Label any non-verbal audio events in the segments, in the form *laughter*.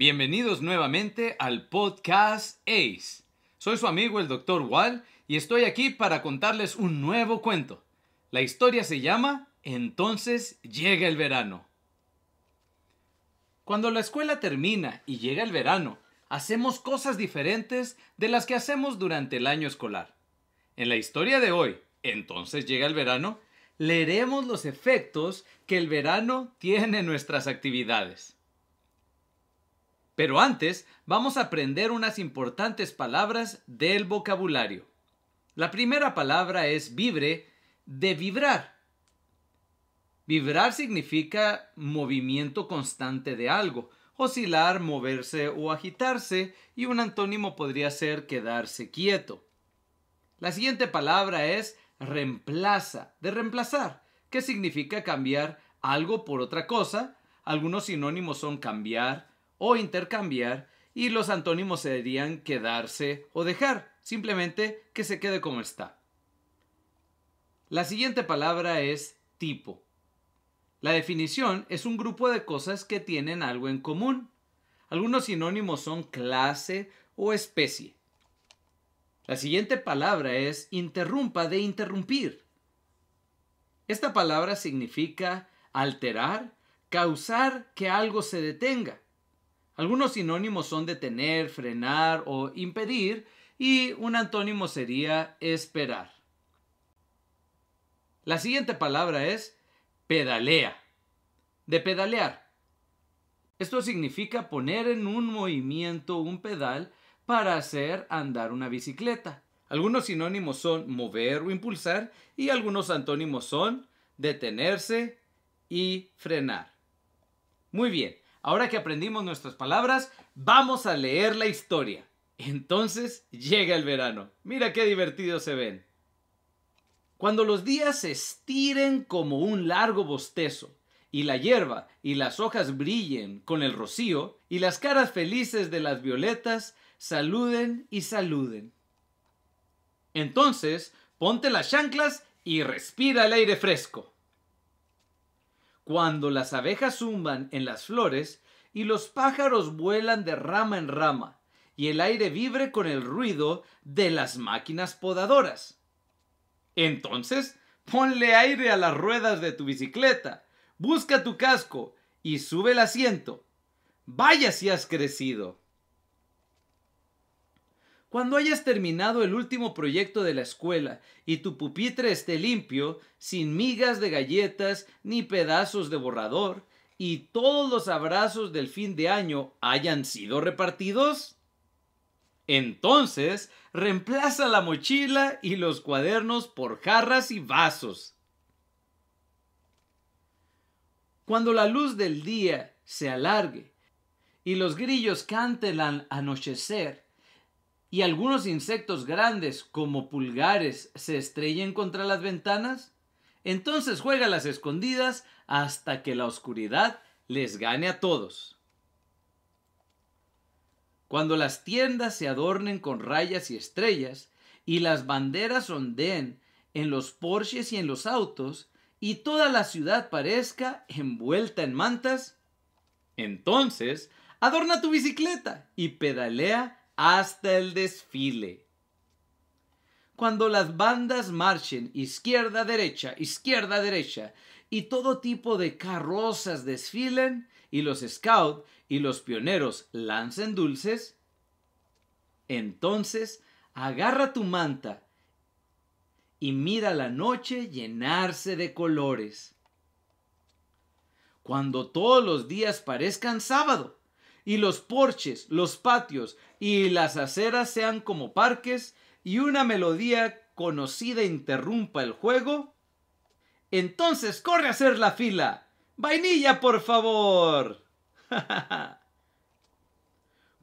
Bienvenidos nuevamente al podcast ACE. Soy su amigo el Dr. Wall y estoy aquí para contarles un nuevo cuento. La historia se llama Entonces llega el verano. Cuando la escuela termina y llega el verano, hacemos cosas diferentes de las que hacemos durante el año escolar. En la historia de hoy, Entonces llega el verano, leeremos los efectos que el verano tiene en nuestras actividades. Pero antes vamos a aprender unas importantes palabras del vocabulario. La primera palabra es vibre de vibrar. Vibrar significa movimiento constante de algo, oscilar, moverse o agitarse, y un antónimo podría ser quedarse quieto. La siguiente palabra es reemplaza, de reemplazar, que significa cambiar algo por otra cosa. Algunos sinónimos son cambiar, o intercambiar y los antónimos serían quedarse o dejar, simplemente que se quede como está. La siguiente palabra es tipo. La definición es un grupo de cosas que tienen algo en común. Algunos sinónimos son clase o especie. La siguiente palabra es interrumpa de interrumpir. Esta palabra significa alterar, causar que algo se detenga. Algunos sinónimos son detener, frenar o impedir y un antónimo sería esperar. La siguiente palabra es pedalea. De pedalear. Esto significa poner en un movimiento un pedal para hacer andar una bicicleta. Algunos sinónimos son mover o impulsar y algunos antónimos son detenerse y frenar. Muy bien, Ahora que aprendimos nuestras palabras, vamos a leer la historia. Entonces llega el verano. Mira qué divertidos se ven. Cuando los días se estiren como un largo bostezo, y la hierba y las hojas brillen con el rocío, y las caras felices de las violetas saluden y saluden. Entonces, ponte las chanclas y respira el aire fresco cuando las abejas zumban en las flores y los pájaros vuelan de rama en rama y el aire vibre con el ruido de las máquinas podadoras. Entonces, ponle aire a las ruedas de tu bicicleta, busca tu casco y sube el asiento. Vaya si has crecido. Cuando hayas terminado el último proyecto de la escuela y tu pupitre esté limpio, sin migas de galletas ni pedazos de borrador, y todos los abrazos del fin de año hayan sido repartidos, entonces reemplaza la mochila y los cuadernos por jarras y vasos. Cuando la luz del día se alargue y los grillos canten al anochecer, y algunos insectos grandes como pulgares se estrellen contra las ventanas, entonces juega las escondidas hasta que la oscuridad les gane a todos. Cuando las tiendas se adornen con rayas y estrellas, y las banderas ondeen en los porches y en los autos, y toda la ciudad parezca envuelta en mantas, entonces adorna tu bicicleta y pedalea hasta el desfile. Cuando las bandas marchen izquierda, derecha, izquierda, derecha, y todo tipo de carrozas desfilen, y los scouts y los pioneros lancen dulces, entonces agarra tu manta y mira la noche llenarse de colores. Cuando todos los días parezcan sábado, y los porches, los patios y las aceras sean como parques y una melodía conocida interrumpa el juego, entonces corre a hacer la fila. Vainilla, por favor. *laughs*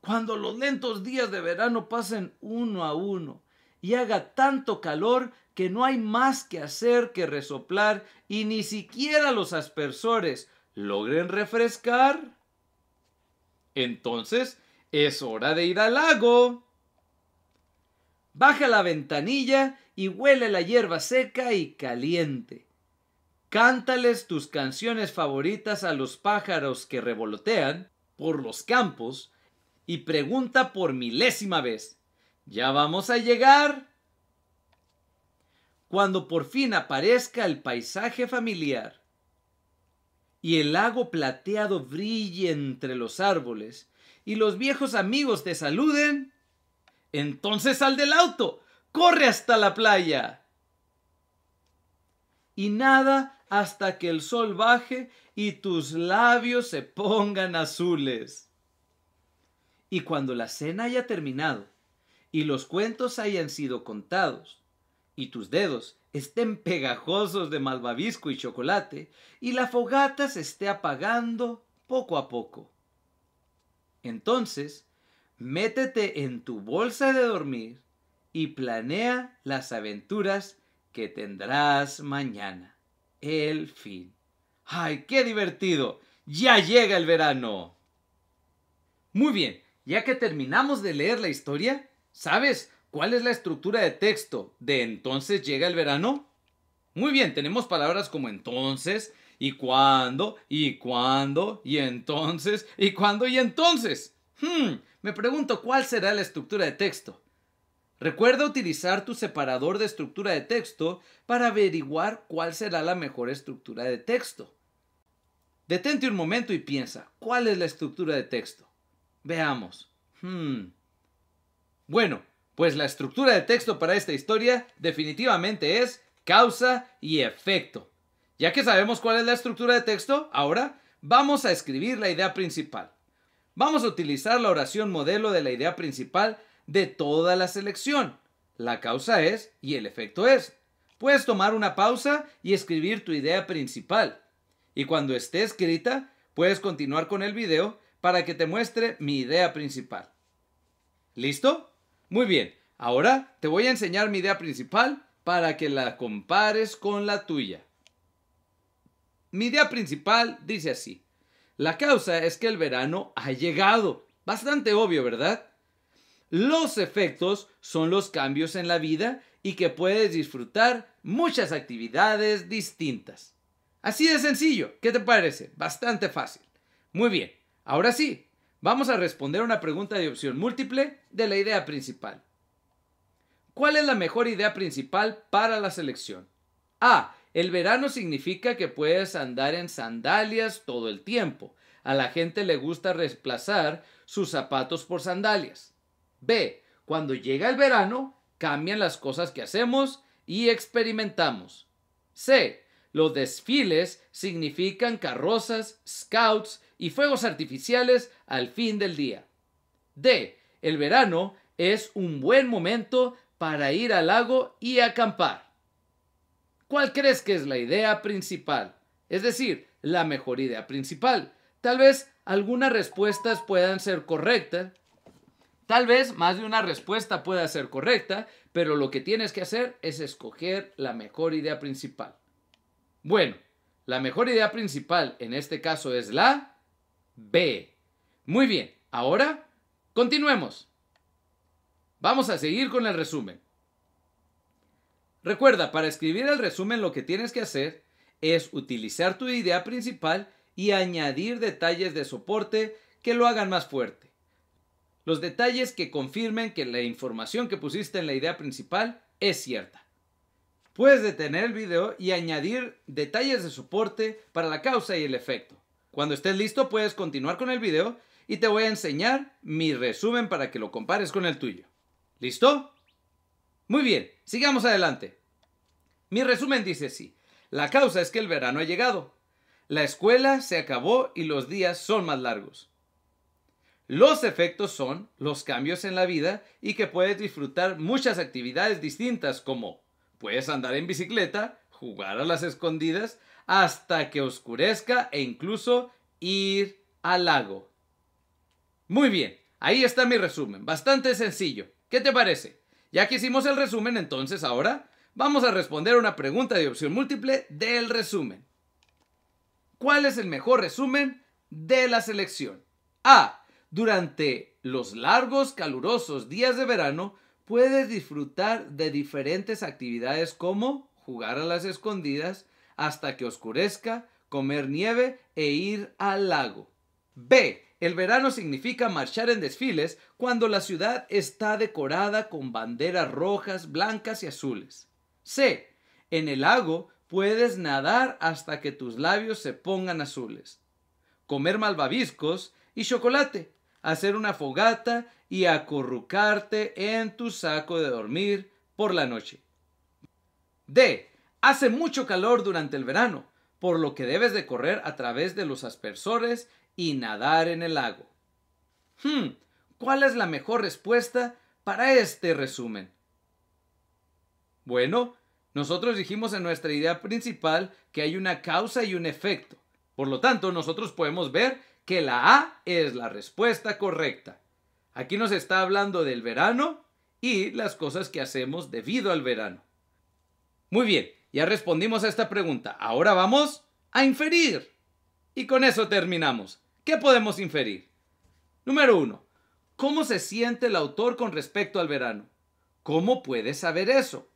Cuando los lentos días de verano pasen uno a uno y haga tanto calor que no hay más que hacer que resoplar y ni siquiera los aspersores logren refrescar. Entonces, es hora de ir al lago. Baja la ventanilla y huele la hierba seca y caliente. Cántales tus canciones favoritas a los pájaros que revolotean por los campos y pregunta por milésima vez, ¿ya vamos a llegar? Cuando por fin aparezca el paisaje familiar, y el lago plateado brille entre los árboles y los viejos amigos te saluden, entonces sal del auto, corre hasta la playa. Y nada hasta que el sol baje y tus labios se pongan azules. Y cuando la cena haya terminado y los cuentos hayan sido contados y tus dedos estén pegajosos de malvavisco y chocolate y la fogata se esté apagando poco a poco. Entonces, métete en tu bolsa de dormir y planea las aventuras que tendrás mañana. El fin. ¡Ay, qué divertido! ¡Ya llega el verano! Muy bien, ya que terminamos de leer la historia, ¿sabes? ¿Cuál es la estructura de texto de entonces llega el verano? Muy bien, tenemos palabras como entonces, y cuando, y cuando, y entonces, y cuando, y entonces. Hmm, me pregunto cuál será la estructura de texto. Recuerda utilizar tu separador de estructura de texto para averiguar cuál será la mejor estructura de texto. Detente un momento y piensa, ¿cuál es la estructura de texto? Veamos. Hmm. Bueno, pues la estructura de texto para esta historia definitivamente es causa y efecto. Ya que sabemos cuál es la estructura de texto, ahora vamos a escribir la idea principal. Vamos a utilizar la oración modelo de la idea principal de toda la selección. La causa es y el efecto es. Puedes tomar una pausa y escribir tu idea principal. Y cuando esté escrita, puedes continuar con el video para que te muestre mi idea principal. ¿Listo? Muy bien, ahora te voy a enseñar mi idea principal para que la compares con la tuya. Mi idea principal dice así. La causa es que el verano ha llegado. Bastante obvio, ¿verdad? Los efectos son los cambios en la vida y que puedes disfrutar muchas actividades distintas. Así de sencillo, ¿qué te parece? Bastante fácil. Muy bien, ahora sí, Vamos a responder una pregunta de opción múltiple de la idea principal. ¿Cuál es la mejor idea principal para la selección? A. El verano significa que puedes andar en sandalias todo el tiempo. A la gente le gusta reemplazar sus zapatos por sandalias. B. Cuando llega el verano, cambian las cosas que hacemos y experimentamos. C. Los desfiles significan carrozas, scouts y fuegos artificiales al fin del día. D. El verano es un buen momento para ir al lago y acampar. ¿Cuál crees que es la idea principal? Es decir, la mejor idea principal. Tal vez algunas respuestas puedan ser correctas. Tal vez más de una respuesta pueda ser correcta, pero lo que tienes que hacer es escoger la mejor idea principal. Bueno, la mejor idea principal en este caso es la B. Muy bien, ahora continuemos. Vamos a seguir con el resumen. Recuerda, para escribir el resumen lo que tienes que hacer es utilizar tu idea principal y añadir detalles de soporte que lo hagan más fuerte. Los detalles que confirmen que la información que pusiste en la idea principal es cierta. Puedes detener el video y añadir detalles de soporte para la causa y el efecto. Cuando estés listo puedes continuar con el video y te voy a enseñar mi resumen para que lo compares con el tuyo. ¿Listo? Muy bien, sigamos adelante. Mi resumen dice así. La causa es que el verano ha llegado. La escuela se acabó y los días son más largos. Los efectos son los cambios en la vida y que puedes disfrutar muchas actividades distintas como Puedes andar en bicicleta, jugar a las escondidas hasta que oscurezca e incluso ir al lago. Muy bien, ahí está mi resumen, bastante sencillo. ¿Qué te parece? Ya que hicimos el resumen, entonces ahora vamos a responder una pregunta de opción múltiple del resumen. ¿Cuál es el mejor resumen de la selección? A. Durante los largos, calurosos días de verano, puedes disfrutar de diferentes actividades como jugar a las escondidas hasta que oscurezca, comer nieve e ir al lago. B. El verano significa marchar en desfiles cuando la ciudad está decorada con banderas rojas, blancas y azules. C. En el lago puedes nadar hasta que tus labios se pongan azules. Comer malvaviscos y chocolate. Hacer una fogata y acurrucarte en tu saco de dormir por la noche. D. Hace mucho calor durante el verano, por lo que debes de correr a través de los aspersores y nadar en el lago. Hmm, ¿cuál es la mejor respuesta para este resumen? Bueno, nosotros dijimos en nuestra idea principal que hay una causa y un efecto. Por lo tanto, nosotros podemos ver que la A es la respuesta correcta. Aquí nos está hablando del verano y las cosas que hacemos debido al verano. Muy bien, ya respondimos a esta pregunta. Ahora vamos a inferir. Y con eso terminamos. ¿Qué podemos inferir? Número uno. ¿Cómo se siente el autor con respecto al verano? ¿Cómo puede saber eso?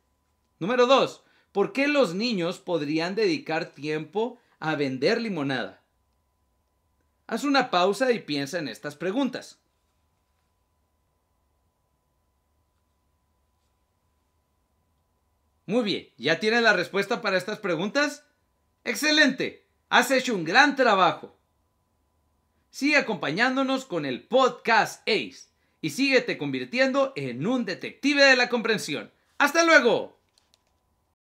Número dos. ¿Por qué los niños podrían dedicar tiempo a vender limonada? Haz una pausa y piensa en estas preguntas. Muy bien, ¿ya tienes la respuesta para estas preguntas? Excelente, has hecho un gran trabajo. Sigue acompañándonos con el podcast ACE y síguete convirtiendo en un detective de la comprensión. ¡Hasta luego!